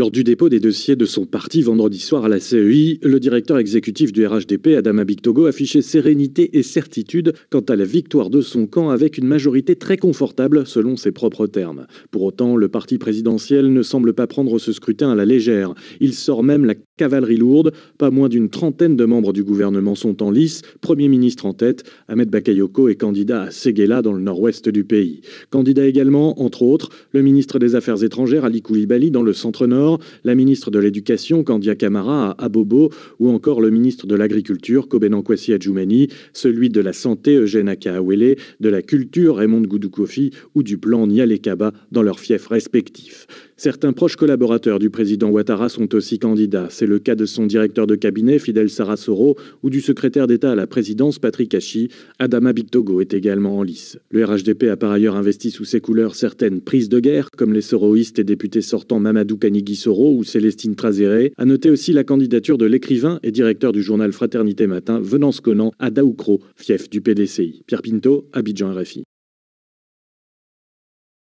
Lors du dépôt des dossiers de son parti vendredi soir à la CEI, le directeur exécutif du RHDP, Adama Bictogo, affichait sérénité et certitude quant à la victoire de son camp avec une majorité très confortable selon ses propres termes. Pour autant, le parti présidentiel ne semble pas prendre ce scrutin à la légère. Il sort même la cavalerie lourde. Pas moins d'une trentaine de membres du gouvernement sont en lice, Premier ministre en tête. Ahmed Bakayoko est candidat à Séguéla dans le nord-ouest du pays. Candidat également, entre autres, le ministre des Affaires étrangères Ali Koulibaly dans le centre-nord, la ministre de l'Éducation Kandia Kamara à Abobo ou encore le ministre de l'Agriculture Kobenan Adjoumani, celui de la Santé Eugène Akaawele, de la Culture Raymond Goudoukofi ou du plan Nialekaba dans leurs fiefs respectifs. Certains proches collaborateurs du président Ouattara sont aussi candidats le cas de son directeur de cabinet, Fidel Soro, ou du secrétaire d'État à la présidence, Patrick Hachi. Adama Bictogo est également en lice. Le RHDP a par ailleurs investi sous ses couleurs certaines prises de guerre, comme les soroïstes et députés sortants Mamadou Kanigui Soro ou Célestine Trazeré. A noter aussi la candidature de l'écrivain et directeur du journal Fraternité Matin, Venance Conan, à Daoukro, fief du PDCI. Pierre Pinto, Abidjan RFI.